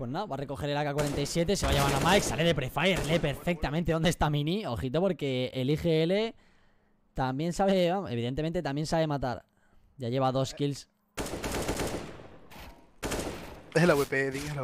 Pues nada, va a recoger el AK-47, se va a llevar a Mike, sale de prefire, lee perfectamente dónde está Mini. Ojito porque el IGL también sabe, evidentemente también sabe matar. Ya lleva dos eh. kills. Es la VP, la